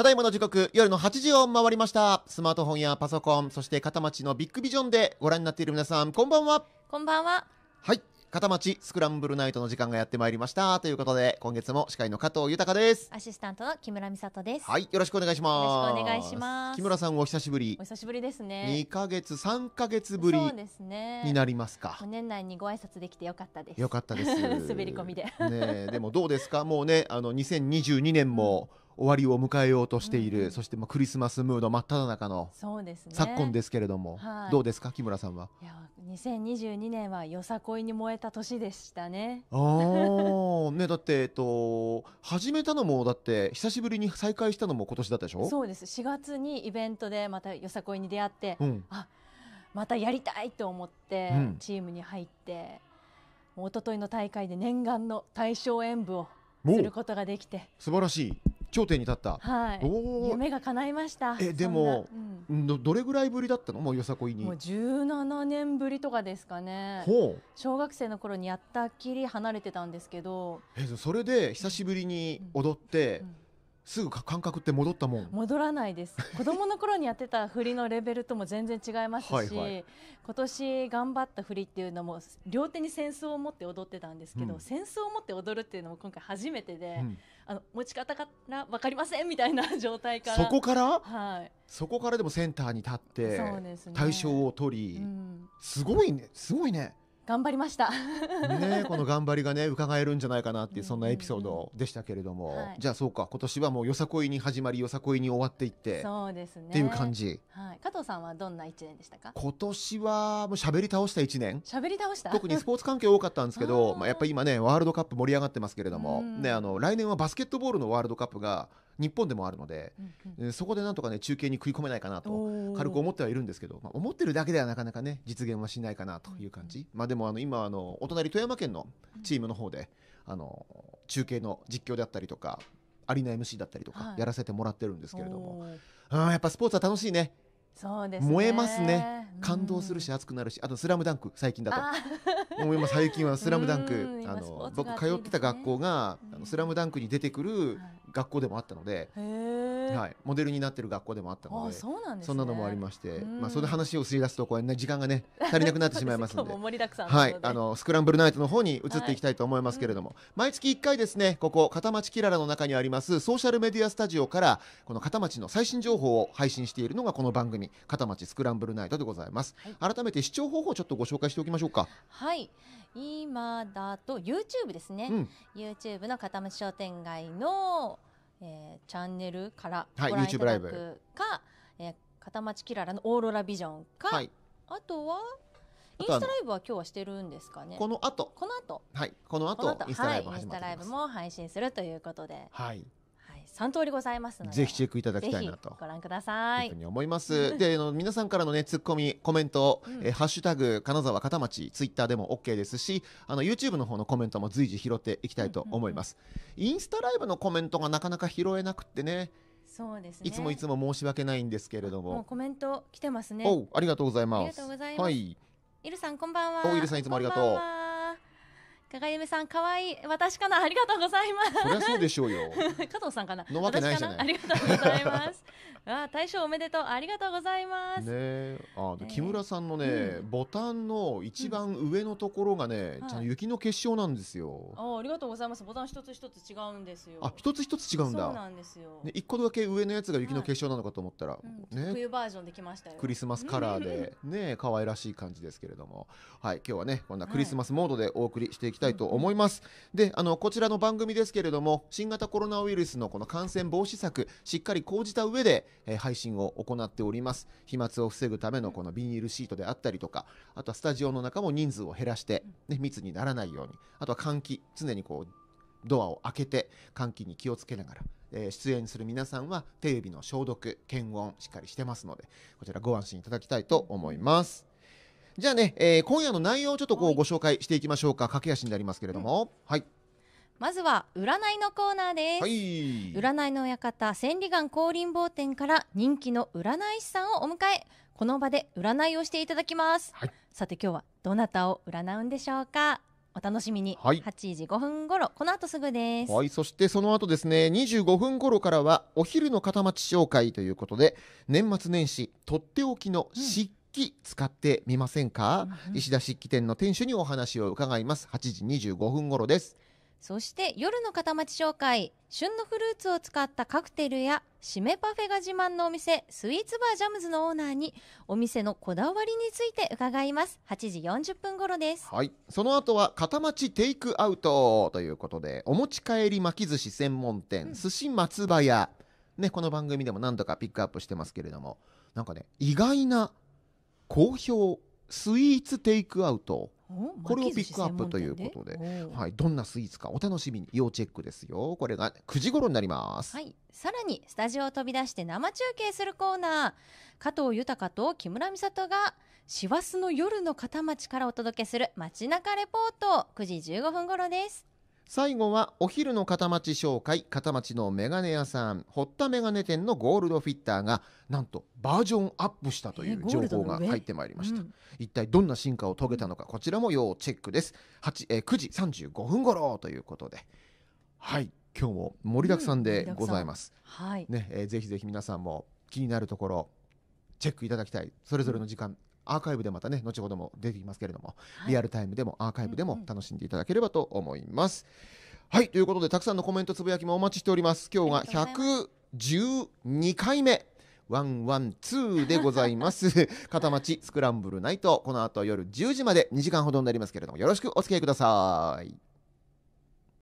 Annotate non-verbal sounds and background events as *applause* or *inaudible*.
ただいまの時刻、夜の8時を回りました。スマートフォンやパソコン、そして片町のビッグビジョンでご覧になっている皆さん、こんばんは。こんばんは。はい。片町スクランブルナイトの時間がやってまいりましたということで今月も司会の加藤豊ですアシスタントの木村美里ですはいよろしくお願いしますよろしくお願いします木村さんお久しぶりお久しぶりですね二ヶ月三ヶ月ぶりそうですねになりますか、年内にご挨拶できてよかったですよかったです *laughs* 滑り込みでねでもどうですかもうねあの2022年も、終わりを迎えようとしている、うん、そしてまあクリスマスムード真っ只中の昨今ですけれども、はい、どうですか木村さんは。いや2022年はよさこいに燃えた年でしたね。あ *laughs* ねだってえっと始めたのもだって久しぶりに再会したのも今年だったでしょ。そうです4月にイベントでまたよさこいに出会って、うん、あまたやりたいと思ってチームに入って。おとといの大会で念願の大賞演舞をすることができて素晴らしい頂点に立った、はい、夢が叶いましたえでも、うん、どどれぐらいぶりだったのもうよさこいにもう17年ぶりとかですかねほう。小学生の頃にやったっきり離れてたんですけどえそれで久しぶりに踊って、うんうんすぐ感覚って戻ったもん戻らないです *laughs* 子供の頃にやってた振りのレベルとも全然違いますしはい、はい、今年頑張った振りっていうのも両手に扇子を持って踊ってたんですけど、うん、扇子を持って踊るっていうのも今回初めてで、うん、あの持ち方から分かりませんみたいな状態からそこから、はい、そこからでもセンターに立って、ね、対象を取り、うん、すごいねすごいね頑張りましたね *laughs* この頑張りがね伺えるんじゃないかなっていうそんなエピソードでしたけれども、はい、じゃあそうか今年はもうよさこいに始まりよさこいに終わっていってそうですねっていう感じ、はい、加藤さんはどんな1年でしたか今年はもう喋り倒した1年喋り倒した特にスポーツ関係多かったんですけど *laughs* まあやっぱり今ねワールドカップ盛り上がってますけれども、ねあの来年はバスケットボールのワールドカップが日本でもあるので、うんうん、そこでなんとかね中継に食い込めないかなと軽く思ってはいるんですけど、まあ、思ってるだけではなかなかね実現はしないかなという感じ、うんうん、まあ、でもあの今あのお隣富山県のチームの方で、あの中継の実況であったりとかアリーナ MC だったりとかやらせてもらってるんですけれども、はい、あやっぱスポーツは楽しいねそうです、ね、燃えますね感動するし熱くなるしあと「スラムダンク最近だと *laughs* もう今最近は「スラムダンクあの僕通ってた学校が「あのスラムダンクに出てくる学校でもあったので、はい、モデルになってる学校でもあったのでそうなんです、ね、そんなのもありまして、まあ、その話をすり出すとこう、ね、時間が、ね、足りなくなってしまいますので *laughs* はい、あのスクランブルナイトの方に移っていきたいと思いますけれども、はい毎月1回ですねここ片町キララの中にありますソーシャルメディアスタジオからこの片町の最新情報を配信しているのがこの番組「片町スクランブルナイト」でございます、はい、改めて視聴方法ちょっとご紹介しておきましょうかはい今だと YouTube ですね、うん、YouTube の片町商店街のえー、チャンネルからご覧いただくか、はい、えー、片町キララのオーロラビジョンか、はい、あとはインスタライブは今日はしてるんですかね。この後。この後。はい。この後、インスタライブも配信するということで。はい。3通りございますのでぜひチェックいただきたいなとご覧くださいというふうに思いますであの皆さんからのねツッコミコメント、うん、えハッシュタグ金沢片町ツイッターでも OK ですしあの YouTube の方のコメントも随時拾っていきたいと思います、うんうんインスタライブのコメントがなかなか拾えなくてねそうですね。いつもいつも申し訳ないんですけれども。もコメント来てますね。おありがとうございます。ありがとうございます。はい。イルさんこんばんは。おイルさんいつもありがとう。加賀由さん、可愛い私かな、ありがとうございます。そりゃそうでしょうよ。*laughs* 加藤さんかな。のわけないじゃない。ありがとうございます。あ大賞おめでとうありがとうございます。ねあ木村さんのね、うん、ボタンの一番上のところがね、うん、ちゃんと雪の結晶なんですよ。あありがとうございますボタン一つ一つ違うんですよ。あ一つ一つ違うんだ。そうなんですよ。ね一個だけ上のやつが雪の結晶なのかと思ったら、はい、ね冬バージョンできましたよ。クリスマスカラーで *laughs* ね可愛らしい感じですけれどもはい今日はねこんなクリスマスモードでお送りしていきたいと思います。はい、であのこちらの番組ですけれども新型コロナウイルスのこの感染防止策しっかり講じた上でえ配信を行っております。飛沫を防ぐためのこのビニールシートであったりとか、あとはスタジオの中も人数を減らして、ね、密にならないように、あとは換気、常にこう、ドアを開けて換気に気をつけながら、えー、出演する皆さんは手指の消毒、検温、しっかりしてますので、こちらご安心いただきたいと思います。じゃあね、えー、今夜の内容をちょっとこうご紹介していきましょうか。駆け足になりますけれども。はい、はいまずは占いのコーナーです、はい、占いの館千里眼降臨坊店から人気の占い師さんをお迎えこの場で占いをしていただきます、はい、さて今日はどなたを占うんでしょうかお楽しみに、はい、8時5分頃この後すぐです、はい、そしてその後ですね25分頃からはお昼の片町紹介ということで年末年始とっておきの漆器使ってみませんか、うん、石田漆器店の店主にお話を伺います8時25分頃ですそして夜の片町紹介、旬のフルーツを使ったカクテルや締めパフェが自慢のお店、スイーツバージャムズのオーナーにお店のこだわりについて伺います。8時40分頃です。はい。その後は片町テイクアウトということで、お持ち帰り巻き寿司専門店、うん、寿司松葉屋。ね、この番組でも何度かピックアップしてますけれども、なんかね、意外な好評スイーツテイクアウトこれをピックアップということではい、どんなスイーツかお楽しみに要チェックですよこれが9時頃になります、はい、さらにスタジオを飛び出して生中継するコーナー加藤豊と木村美里が師走の夜の片町からお届けする街中レポート9時15分頃です最後はお昼の片町紹介片町のメガネ屋さん堀田メガネ店のゴールドフィッターがなんとバージョンアップしたという情報が入ってまいりました、えーうん、一体どんな進化を遂げたのかこちらも要チェックです8、えー、9時35分頃ということではい今日も盛りだくさんでございます、うん、はいねえー、ぜひぜひ皆さんも気になるところチェックいただきたいそれぞれの時間、うんアーカイブでまたね後ほども出てきますけれども、はい、リアルタイムでもアーカイブでも楽しんでいただければと思います。うんうん、はいということでたくさんのコメントつぶやきもお待ちしております。今日が112回目ワンワンツーでございます。*laughs* 片町スクランブルナイト、この後夜10時まで2時間ほどになりますけれども、よろしくお付き合いください。